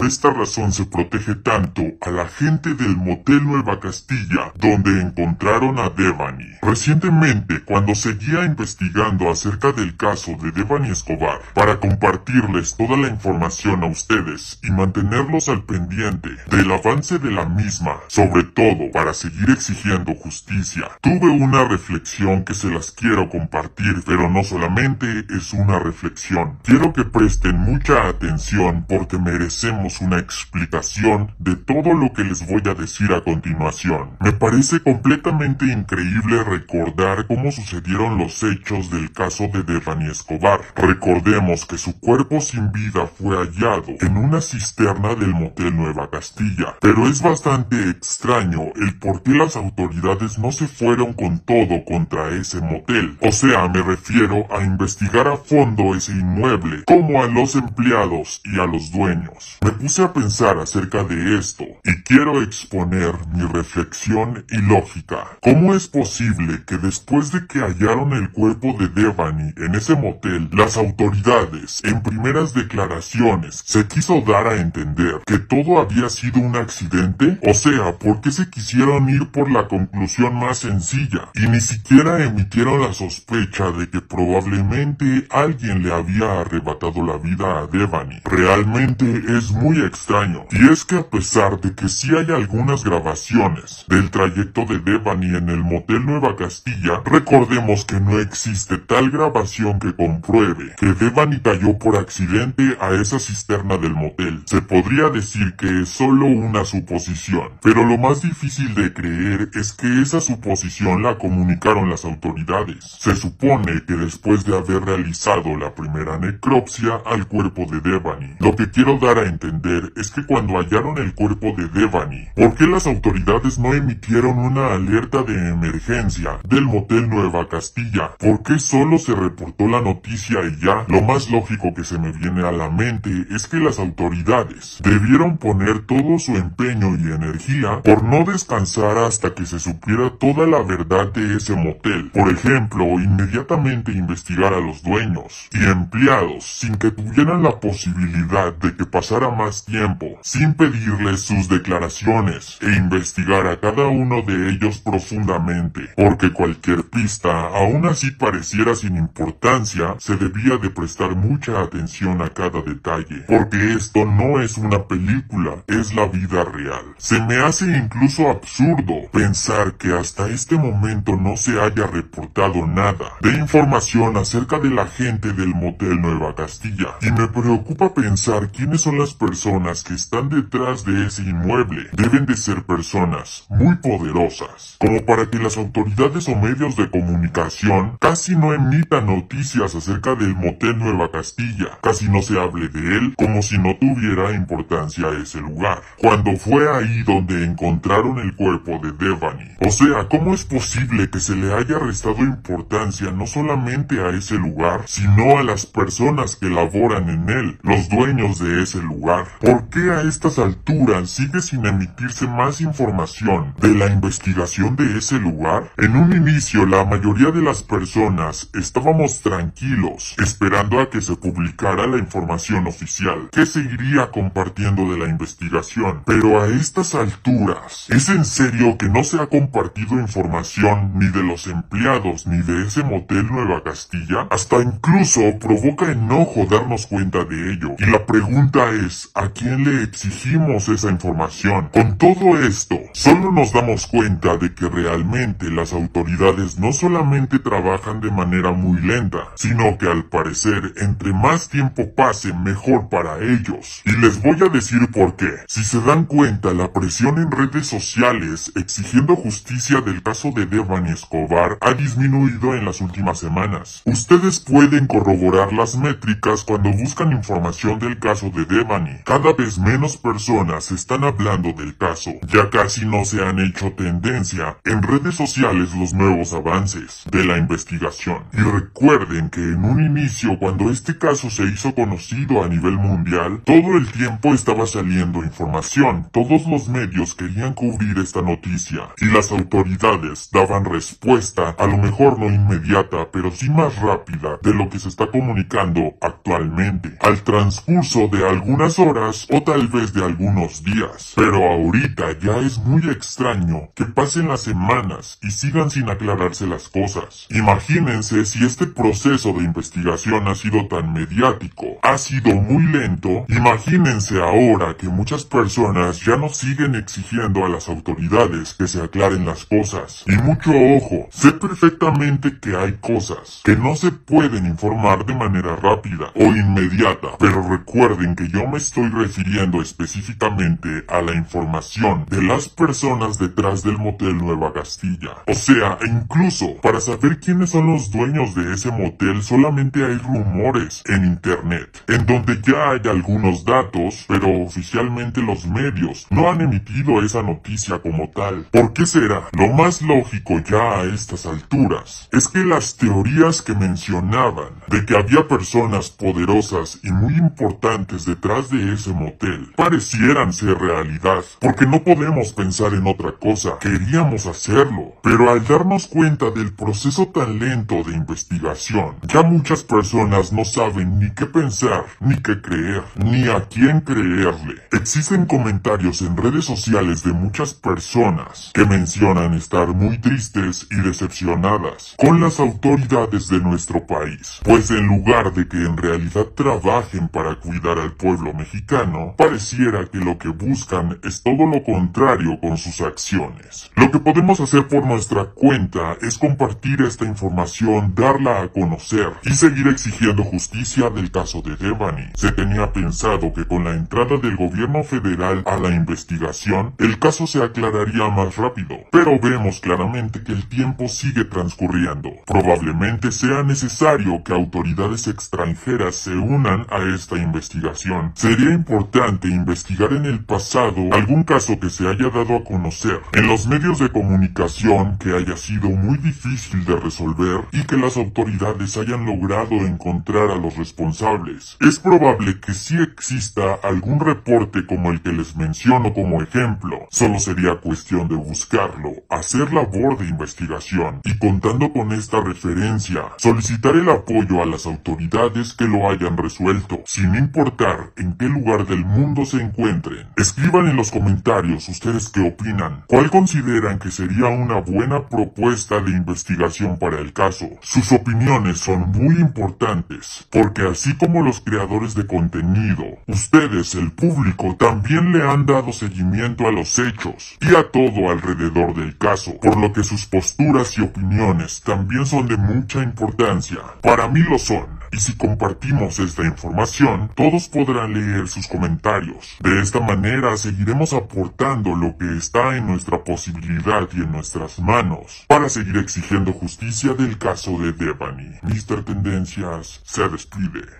Por esta razón se protege tanto a la gente del motel Nueva Castilla, donde encontraron a Devani. Recientemente, cuando seguía investigando acerca del caso de Devani Escobar, para compartirles toda la información a ustedes y mantenerlos al pendiente del avance de la misma, sobre todo para seguir exigiendo justicia, tuve una reflexión que se las quiero compartir, pero no solamente es una reflexión. Quiero que presten mucha atención porque merecemos una explicación de todo lo que les voy a decir a continuación. Me parece completamente increíble recordar cómo sucedieron los hechos del caso de Devani Escobar. Recordemos que su cuerpo sin vida fue hallado en una cisterna del motel Nueva Castilla. Pero es bastante extraño el por qué las autoridades no se fueron con todo contra ese motel. O sea, me refiero a investigar a fondo ese inmueble, como a los empleados y a los dueños puse a pensar acerca de esto y quiero exponer mi reflexión y lógica. ¿Cómo es posible que después de que hallaron el cuerpo de Devani en ese motel, las autoridades, en primeras declaraciones, se quiso dar a entender que todo había sido un accidente? O sea, ¿por qué se quisieron ir por la conclusión más sencilla y ni siquiera emitieron la sospecha de que probablemente alguien le había arrebatado la vida a Devani? Realmente es muy extraño. Y es que a pesar de que que si hay algunas grabaciones del trayecto de Devani en el Motel Nueva Castilla, recordemos que no existe tal grabación que compruebe que Devani cayó por accidente a esa cisterna del motel. Se podría decir que es solo una suposición, pero lo más difícil de creer es que esa suposición la comunicaron las autoridades. Se supone que después de haber realizado la primera necropsia al cuerpo de Devani, lo que quiero dar a entender es que cuando hallaron el cuerpo de Devani. ¿Por qué las autoridades no emitieron una alerta de emergencia del motel Nueva Castilla? ¿Por qué solo se reportó la noticia y ya? Lo más lógico que se me viene a la mente es que las autoridades debieron poner todo su empeño y energía por no descansar hasta que se supiera toda la verdad de ese motel. Por ejemplo, inmediatamente investigar a los dueños y empleados sin que tuvieran la posibilidad de que pasara más tiempo, sin pedirles sus declaraciones e investigar a cada uno de ellos profundamente, porque cualquier pista, aún así pareciera sin importancia, se debía de prestar mucha atención a cada detalle, porque esto no es una película, es la vida real. Se me hace incluso absurdo pensar que hasta este momento no se haya reportado nada de información acerca de la gente del motel Nueva Castilla, y me preocupa pensar quiénes son las personas que están detrás de ese mueble, deben de ser personas muy poderosas, como para que las autoridades o medios de comunicación casi no emitan noticias acerca del motel Nueva Castilla, casi no se hable de él como si no tuviera importancia ese lugar. Cuando fue ahí donde encontraron el cuerpo de Devani. O sea, ¿cómo es posible que se le haya restado importancia no solamente a ese lugar, sino a las personas que laboran en él, los dueños de ese lugar? ¿Por qué a estas alturas sí sin emitirse más información de la investigación de ese lugar? En un inicio la mayoría de las personas estábamos tranquilos, esperando a que se publicara la información oficial, que seguiría compartiendo de la investigación. Pero a estas alturas, ¿es en serio que no se ha compartido información ni de los empleados ni de ese motel Nueva Castilla? Hasta incluso provoca enojo darnos cuenta de ello. Y la pregunta es, ¿a quién le exigimos esa información? Con todo esto, solo nos damos cuenta de que realmente las autoridades no solamente trabajan de manera muy lenta, sino que al parecer entre más tiempo pase mejor para ellos. Y les voy a decir por qué. Si se dan cuenta, la presión en redes sociales exigiendo justicia del caso de Devani Escobar ha disminuido en las últimas semanas. Ustedes pueden corroborar las métricas cuando buscan información del caso de Devani. Cada vez menos personas están hablando del caso, ya casi no se han hecho tendencia en redes sociales los nuevos avances de la investigación. Y recuerden que en un inicio, cuando este caso se hizo conocido a nivel mundial, todo el tiempo estaba saliendo información, todos los medios querían cubrir esta noticia, y las autoridades daban respuesta, a lo mejor no inmediata, pero sí más rápida de lo que se está comunicando actualmente, al transcurso de algunas horas o tal vez de algunos días. Pero ahorita ya es muy extraño que pasen las semanas y sigan sin aclararse las cosas. Imagínense si este proceso de investigación ha sido tan mediático, ha sido muy lento, imagínense ahora que muchas personas ya no siguen exigiendo a las autoridades que se aclaren las cosas. Y mucho ojo, sé perfectamente que hay cosas que no se pueden informar de manera rápida o inmediata, pero recuerden que yo me estoy refiriendo específicamente a la información de las personas detrás del motel Nueva Castilla. O sea, incluso para saber quiénes son los dueños de ese motel solamente hay rumores en internet, en donde ya hay algunos datos, pero oficialmente los medios no han emitido esa noticia como tal. ¿Por qué será? Lo más lógico ya a estas alturas es que las teorías que mencionaban de que había personas poderosas y muy importantes detrás de ese motel parecieran ser realidad, porque no podemos pensar en otra cosa, queríamos hacerlo, pero al darnos cuenta del proceso tan lento de investigación, ya muchas personas no saben ni qué pensar, ni qué creer, ni a quién creerle. Existen comentarios en redes sociales de muchas personas que mencionan estar muy tristes y decepcionadas con las autoridades de nuestro país, pues en lugar de que en realidad trabajen para cuidar al pueblo mexicano, pareciera que lo que buscan es todo lo contrario con sus acciones. Lo que podemos hacer por nuestra cuenta es compartir esta información, darla a conocer y seguir exigiendo justicia del caso de Devani. Se tenía pensado que con la entrada del gobierno federal a la investigación, el caso se aclararía más rápido, pero vemos claramente que el tiempo sigue transcurriendo. Probablemente sea necesario que autoridades extranjeras se unan a esta investigación. Sería importante investigar en el pasado algún caso que se haya dado a conocer en los medios de comunicación que haya sido muy difícil de resolver y que las autoridades hayan logrado encontrar a los responsables. Es probable que sí exista algún reporte como el que les menciono como ejemplo. Solo sería cuestión de buscarlo, hacer labor de investigación y contando con esta referencia, solicitar el apoyo a las autoridades que lo hayan resuelto, sin importar en qué lugar del mundo se encuentren. Es Escriban en los comentarios ustedes qué opinan. ¿Cuál consideran que sería una buena propuesta de investigación para el caso? Sus opiniones son muy importantes, porque así como los creadores de contenido, ustedes, el público, también le han dado seguimiento a los hechos y a todo alrededor del caso, por lo que sus posturas y opiniones también son de mucha importancia. Para mí lo son. Y si compartimos esta información, todos podrán leer sus comentarios. De esta manera seguiremos aportando lo que está en nuestra posibilidad y en nuestras manos para seguir exigiendo justicia del caso de Devani. Mr. Tendencias se despide.